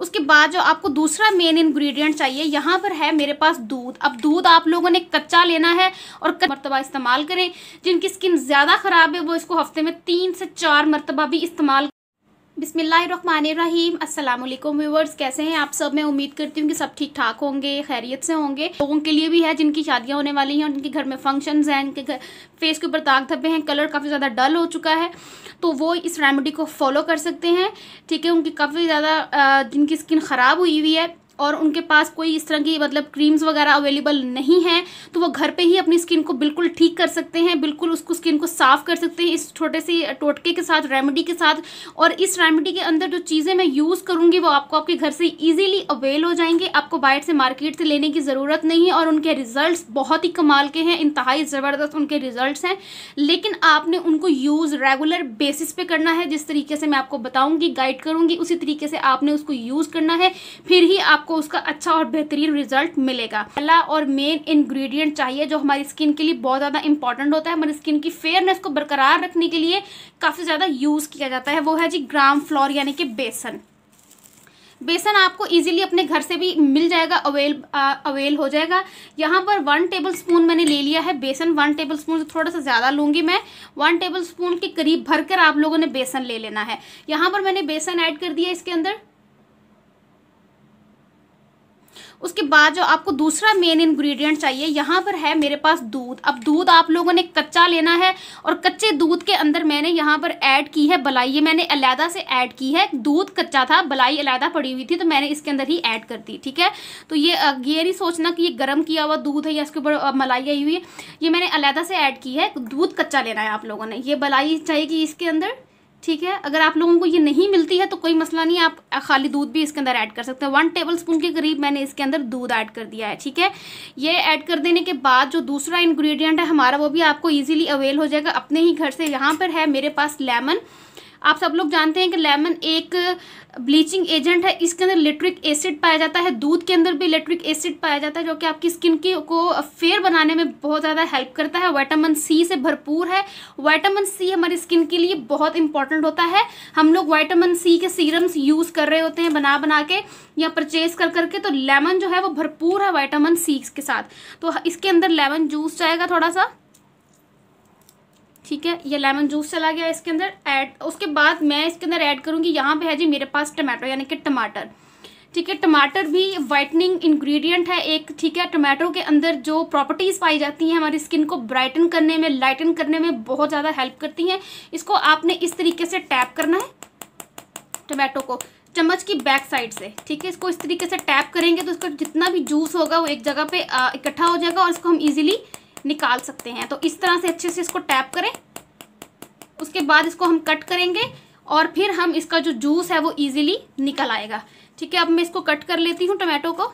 उसके बाद जो आपको दूसरा मेन इंग्रेडिएंट चाहिए यहाँ पर है मेरे पास दूध अब दूध आप लोगों ने कच्चा लेना है और मरतबा इस्तेमाल करें जिनकी स्किन ज़्यादा ख़राब है वो इसको हफ्ते में तीन से चार मरतबा भी इस्तेमाल बिसमीम असलम व्यूवर्स कैसे हैं आप सब मैं उम्मीद करती हूँ कि सब ठीक ठाक होंगे खैरियत से होंगे लोगों के लिए भी है जिनकी शादियाँ होने वाली हैं और जिनके घर में फंक्शंस हैं उनके घर फेस के ऊपर दाग धब्बे हैं कलर काफ़ी ज़्यादा डल हो चुका है तो वो इस रेमेडी को फॉलो कर सकते हैं ठीक है उनकी काफ़ी ज़्यादा जिनकी स्किन ख़राब हुई हुई है और उनके पास कोई इस तरह की मतलब क्रीम्स वगैरह अवेलेबल नहीं है तो वो घर पे ही अपनी स्किन को बिल्कुल ठीक कर सकते हैं बिल्कुल उसको स्किन को साफ कर सकते हैं इस छोटे से टोटके के साथ रेमेडी के साथ और इस रेमेडी के अंदर जो चीज़ें मैं यूज़ करूँगी वो आपको आपके घर से ईजिली अवेल हो जाएंगे आपको बाहर से मार्केट से लेने की ज़रूरत नहीं है और उनके रिजल्ट बहुत ही कमाल के हैं इंतहाई ज़बरदस्त उनके रिजल्ट हैं लेकिन आपने उनको यूज़ रेगुलर बेसिस पे करना है जिस तरीके से मैं आपको बताऊँगी गाइड करूँगी उसी तरीके से आपने उसको यूज़ करना है फिर ही आप आपको उसका अच्छा और बेहतरीन रिजल्ट मिलेगा पहला और मेन इंग्रेडिएंट चाहिए जो हमारी स्किन के लिए बहुत ज़्यादा इंपॉर्टेंट होता है हमारी स्किन की फेयरनेस को बरकरार रखने के लिए काफ़ी ज़्यादा यूज़ किया जाता है वो है जी ग्राम फ्लोर यानी कि बेसन बेसन आपको इजीली अपने घर से भी मिल जाएगा अवेल आ, अवेल हो जाएगा यहाँ पर वन टेबल स्पून मैंने ले लिया है बेसन वन टेबल स्पून थोड़ा सा ज़्यादा लूँगी मैं वन टेबल स्पून के करीब भरकर आप लोगों ने बेसन ले लेना है यहाँ पर मैंने बेसन ऐड कर दिया इसके अंदर उसके बाद जो आपको दूसरा मेन इंग्रेडिएंट चाहिए यहाँ पर है मेरे पास दूध अब दूध आप लोगों ने कच्चा लेना है और कच्चे दूध के अंदर मैंने यहाँ पर ऐड की है बलाई ये मैंने अलहदा से ऐड की है दूध कच्चा था बलाई अलहदा पड़ी हुई थी तो मैंने इसके अंदर ही ऐड कर दी ठीक है तो ये ये नहीं सोचना कि ये गर्म किया हुआ दूध है या इसके ऊपर मलाई आई हुई है ये मैंने अलहदा से ऐड की है दूध कच्चा लेना है आप लोगों ने ये बलाई चाहिए इसके अंदर ठीक है अगर आप लोगों को ये नहीं मिलती है तो कोई मसला नहीं आप खाली दूध भी इसके अंदर ऐड कर सकते हैं वन टेबल स्पून के करीब मैंने इसके अंदर दूध ऐड कर दिया है ठीक है ये ऐड कर देने के बाद जो दूसरा इंग्रेडिएंट है हमारा वो भी आपको इजीली अवेल हो जाएगा अपने ही घर से यहाँ पर है मेरे पास लेमन आप सब लोग जानते हैं कि लेमन एक ब्लीचिंग एजेंट है इसके अंदर इलेक्ट्रिक एसिड पाया जाता है दूध के अंदर भी इलेक्ट्रिक एसिड पाया जाता है जो कि आपकी स्किन की को फेयर बनाने में बहुत ज़्यादा हेल्प करता है वाइटामिन सी से भरपूर है वाइटामिन सी हमारी स्किन के लिए बहुत इंपॉर्टेंट होता है हम लोग वाइटामिन सी के सीरम्स यूज़ कर रहे होते हैं बना बना के या परचेज कर करके तो लेमन जो है वो भरपूर है वाइटामिन सी के साथ तो इसके अंदर लेमन जूस जाएगा थोड़ा सा ठीक है ये लेमन जूस चला गया इसके अंदर ऐड उसके बाद मैं इसके अंदर ऐड करूँगी यहाँ पे है जी मेरे पास टमाटो यानी कि टमाटर ठीक है टमाटर भी वाइटनिंग इंग्रेडिएंट है एक ठीक है टमाटो के अंदर जो प्रॉपर्टीज़ पाई जाती हैं हमारी स्किन को ब्राइटन करने में लाइटन करने में बहुत ज़्यादा हेल्प करती हैं इसको आपने इस तरीके से टैप करना है टमाटो को चम्मच की बैक साइड से ठीक है इसको इस तरीके से टैप करेंगे तो इसका जितना भी जूस होगा वो एक जगह पे इकट्ठा हो जाएगा और इसको हम ईजिली निकाल सकते हैं तो इस तरह से अच्छे से इसको टैप करें उसके बाद इसको हम कट करेंगे और फिर हम इसका जो जूस है वो ईजिली निकल आएगा ठीक है अब मैं इसको कट कर लेती हूँ टमाटो को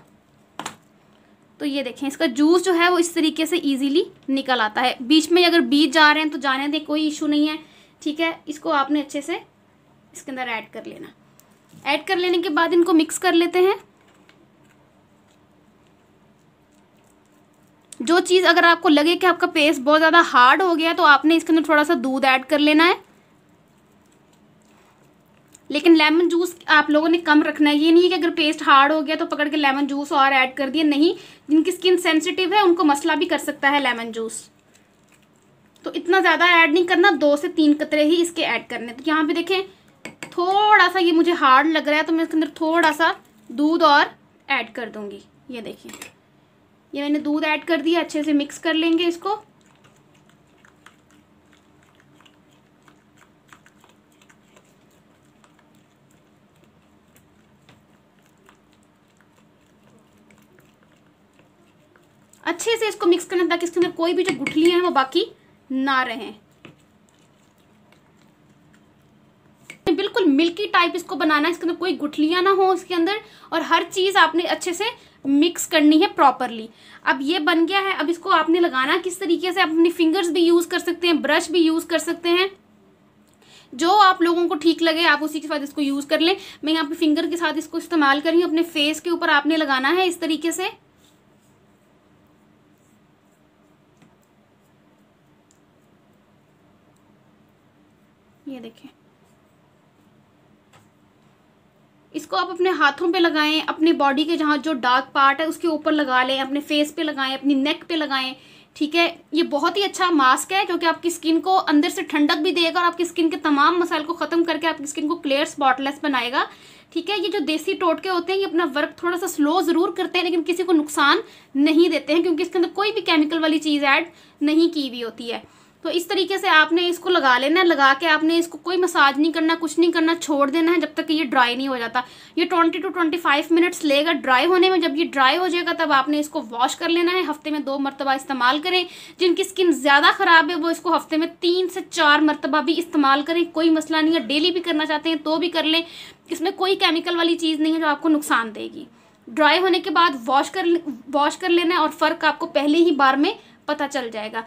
तो ये देखें इसका जूस जो है वो इस तरीके से इजीली निकल आता है बीच में अगर बीज जा रहे हैं तो जाने दें कोई इशू नहीं है ठीक है इसको आपने अच्छे से इसके अंदर ऐड कर लेना ऐड कर लेने के बाद इनको मिक्स कर लेते हैं जो चीज़ अगर आपको लगे कि आपका पेस्ट बहुत ज़्यादा हार्ड हो गया तो आपने इसके अंदर थोड़ा सा दूध ऐड कर लेना है लेकिन लेमन जूस आप लोगों ने कम रखना है ये नहीं है कि अगर पेस्ट हार्ड हो गया तो पकड़ के लेमन जूस और ऐड कर दिए नहीं जिनकी स्किन सेंसिटिव है उनको मसला भी कर सकता है लेमन जूस तो इतना ज़्यादा ऐड नहीं करना दो से तीन कतरे ही इसके ऐड करने तो यहाँ पे देखें थोड़ा सा ये मुझे हार्ड लग रहा है तो मैं इसके अंदर थोड़ा सा दूध और ऐड कर दूंगी ये देखिए ये मैंने दूध ऐड कर दिया अच्छे से मिक्स कर लेंगे इसको अच्छे से इसको मिक्स करना ताकि इसके अंदर कोई भी जो गुठलियाँ हैं वो बाकी ना रहें बिल्कुल मिल्की टाइप इसको बनाना है इसके अंदर कोई गुठलियाँ ना हो इसके अंदर और हर चीज़ आपने अच्छे से मिक्स करनी है प्रॉपरली अब ये बन गया है अब इसको आपने लगाना किस तरीके से आप अपनी फिंगर्स भी यूज़ कर सकते हैं ब्रश भी यूज़ कर सकते हैं जो आप लोगों को ठीक लगे आप उसी के साथ इसको यूज़ कर लें मैं यहाँ पे फिंगर के साथ इसको इस्तेमाल कर रही हूँ अपने फेस के ऊपर आपने लगाना है इस तरीके से ये देखें इसको आप अपने हाथों पे लगाएं अपने बॉडी के जहाँ जो डार्क पार्ट है उसके ऊपर लगा लें अपने फेस पे लगाएं अपनी नेक पे लगाएं ठीक है ये बहुत ही अच्छा मास्क है जो कि आपकी स्किन को अंदर से ठंडक भी देगा और आपकी स्किन के तमाम मसाइल को ख़त्म करके आपकी स्किन को क्लियर स्पॉटलेस बनाएगा ठीक है ये जो देसी टोटके होते हैं ये अपना वर्क थोड़ा सा स्लो ज़रूर करते हैं लेकिन किसी को नुकसान नहीं देते हैं क्योंकि इसके अंदर कोई भी केमिकल वाली चीज़ ऐड नहीं की हुई होती है तो इस तरीके से आपने इसको लगा लेना है लगा के आपने इसको कोई मसाज नहीं करना कुछ नहीं करना छोड़ देना है जब तक कि ये ड्राई नहीं हो जाता ये twenty two twenty five minutes लेगा ड्राई होने में जब ये ड्राई हो जाएगा तब आपने इसको वॉश कर लेना है हफ्ते में दो मरतबा इस्तेमाल करें जिनकी स्किन ज़्यादा ख़राब है वो इसको हफ्ते में तीन से चार मरतबा भी इस्तेमाल करें कोई मसला नहीं है डेली भी करना चाहते हैं तो भी कर लें इसमें कोई केमिकल वाली चीज़ नहीं है जो आपको नुकसान देगी ड्राई होने के बाद वॉश कर वॉश कर लेना है और फ़र्क आपको पहले ही बार में पता चल जाएगा